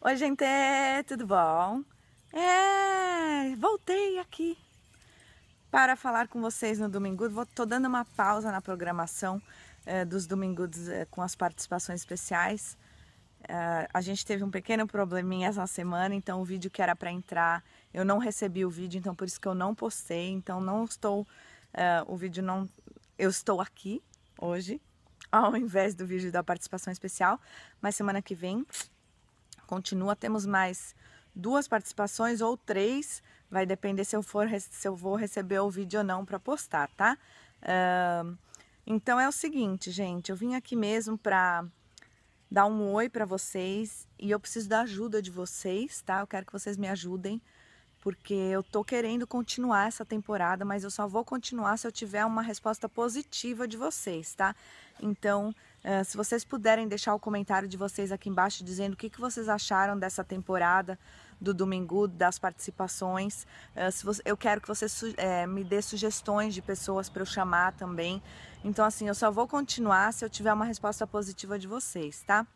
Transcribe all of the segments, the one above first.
Oi, gente, tudo bom? É, voltei aqui para falar com vocês no domingo. Vou, tô dando uma pausa na programação é, dos domingos é, com as participações especiais. É, a gente teve um pequeno probleminha essa semana, então o vídeo que era para entrar, eu não recebi o vídeo, então por isso que eu não postei. Então não estou, o vídeo não, eu estou aqui hoje, ao invés do vídeo da participação especial. Mas semana que vem continua, temos mais duas participações ou três, vai depender se eu, for, se eu vou receber o vídeo ou não para postar, tá? Uh, então é o seguinte, gente, eu vim aqui mesmo para dar um oi para vocês e eu preciso da ajuda de vocês, tá? Eu quero que vocês me ajudem porque eu tô querendo continuar essa temporada, mas eu só vou continuar se eu tiver uma resposta positiva de vocês, tá? Então, eh, se vocês puderem deixar o comentário de vocês aqui embaixo dizendo o que, que vocês acharam dessa temporada do domingo, das participações. Uh, se você, eu quero que você é, eh, me dê sugestões de pessoas para eu chamar também. Então, assim, eu só vou continuar se eu tiver uma resposta positiva de vocês, tá?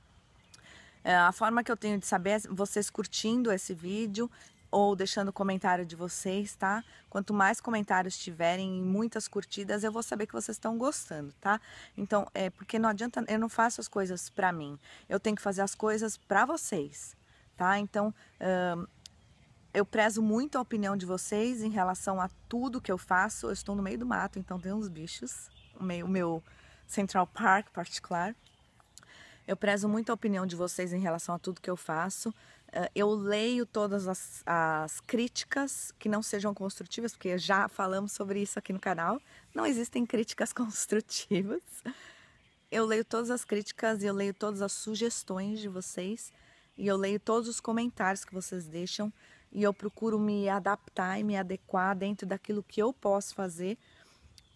a forma que eu tenho de saber é vocês curtindo esse vídeo ou deixando comentário de vocês, tá? Quanto mais comentários tiverem e muitas curtidas, eu vou saber que vocês estão gostando, tá? Então, é porque não adianta, eu não faço as coisas para mim. Eu tenho que fazer as coisas para vocês, tá? Então, hum, eu prezo muito a opinião de vocês em relação a tudo que eu faço. Eu estou no meio do mato, então tem uns bichos, o meu, o meu Central Park particular. Eu prezo muito a opinião de vocês em relação a tudo que eu faço. Ah, eu leio todas as, as, críticas que não sejam construtivas, porque já falamos sobre isso aqui no canal. Não existem críticas construtivas. Eu leio todas as críticas e eu leio todas as sugestões de vocês e eu leio todos os comentários que vocês deixam e eu procuro me adaptar e me adequar dentro daquilo que eu posso fazer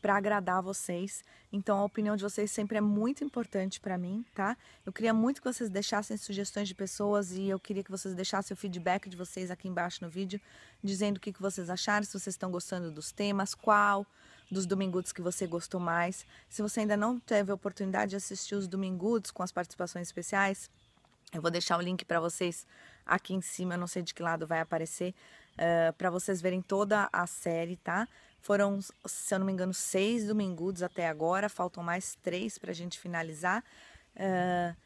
para agradar vocês. Então a opinião de vocês sempre é muito importante para mim, tá? Eu queria muito que vocês deixassem sugestões de pessoas e eu queria que vocês deixassem o feedback de vocês aqui embaixo no vídeo, dizendo o que, que vocês acharam, se vocês estão gostando dos temas, qual dos domingos que você gostou mais. Se você ainda não teve a oportunidade de assistir os domingos com as participações especiais, eu vou deixar o link para vocês aqui em cima, eu não sei de que lado vai aparecer, uh, eh, para vocês verem toda a série, tá? Foram, se eu não me engano, seis domingudos até agora, faltam mais três para a gente finalizar. Uh,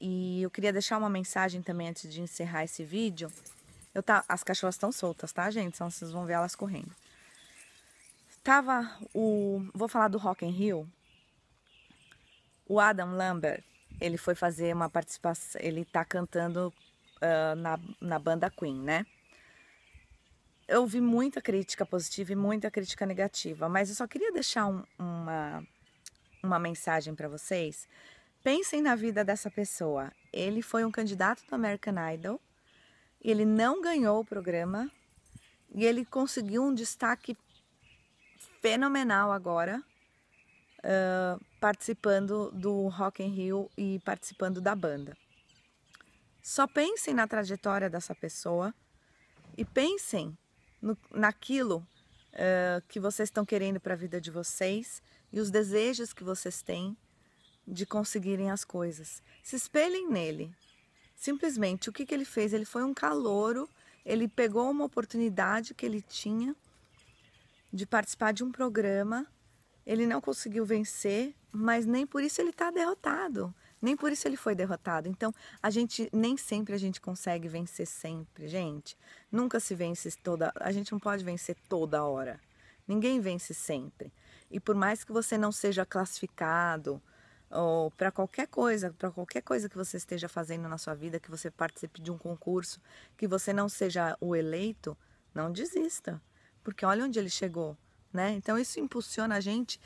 e eu queria deixar uma mensagem também antes de encerrar esse vídeo. Eu tá, as cachorras estão soltas, tá, gente? Então vocês vão ver elas correndo. Tava o. Vou falar do Rock in Rio. O Adam Lambert, ele foi fazer uma participação. Ele tá cantando uh, na, na banda Queen, né? eu vi muita crítica positiva e muita crítica negativa, mas eu só queria deixar um, uma, uma mensagem para vocês. Pensem na vida dessa pessoa. Ele foi um candidato do American Idol, ele não ganhou o programa e ele conseguiu um destaque fenomenal agora, uh, participando do Rock in Rio e participando da banda. Só pensem na trajetória dessa pessoa e pensem no, naquilo uh, que vocês estão querendo para a vida de vocês e os desejos que vocês têm de conseguirem as coisas. Se espelhem nele. Simplesmente, o que, que ele fez? Ele foi um calouro, ele pegou uma oportunidade que ele tinha de participar de um programa, ele não conseguiu vencer, mas nem por isso ele está derrotado. Nem por isso ele foi derrotado. Então, a gente nem sempre a gente consegue vencer sempre, gente. Nunca se vence toda, a gente não pode vencer toda hora. Ninguém vence sempre. E por mais que você não seja classificado ou para qualquer coisa, para qualquer coisa que você esteja fazendo na sua vida, que você participe de um concurso, que você não seja o eleito, não desista, porque olha onde ele chegou, né? Então isso impulsiona a gente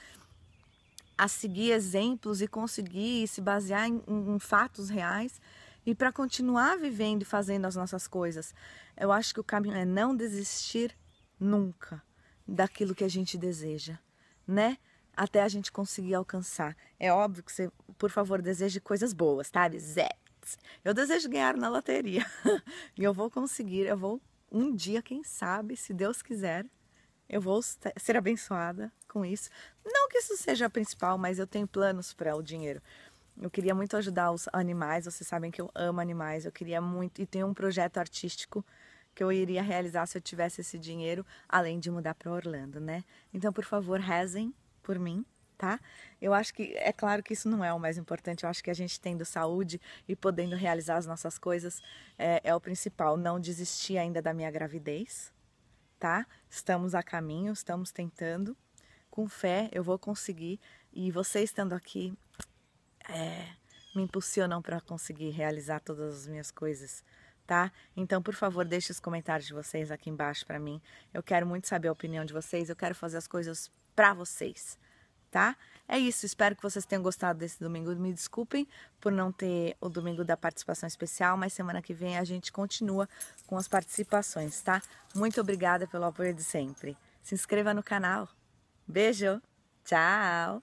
a seguir exemplos e conseguir se basear em, em fatos reais e para continuar vivendo e fazendo as nossas coisas. Eu acho que o caminho é não desistir nunca daquilo que a gente deseja, né? Até a gente conseguir alcançar. É óbvio que você, por favor, deseje coisas boas, tá? Zé, eu desejo ganhar na loteria e eu vou conseguir, eu vou um dia, quem sabe, se Deus quiser, eu vou ser abençoada com isso. Não que isso seja a principal, mas eu tenho planos para o dinheiro. Eu queria muito ajudar os animais, vocês sabem que eu amo animais, eu queria muito e tenho um projeto artístico que eu iria realizar se eu tivesse esse dinheiro, além de mudar para Orlando, né? Então, por favor, rezem por mim, tá? Eu acho que é claro que isso não é o mais importante. Eu acho que a gente tendo saúde e podendo realizar as nossas coisas é, é o principal. Não desisti ainda da minha gravidez, tá? Estamos a caminho, estamos tentando. Com fé eu vou conseguir e vocês estando aqui é, me impulsionam para conseguir realizar todas as minhas coisas, tá? Então, por favor, deixe os comentários de vocês aqui embaixo para mim. Eu quero muito saber a opinião de vocês, eu quero fazer as coisas para vocês tá? É isso, espero que vocês tenham gostado desse domingo. Me desculpem por não ter o domingo da participação especial, mas semana que vem a gente continua com as participações, tá? Muito obrigada pelo apoio de sempre. Se inscreva no canal. Beijo, tchau!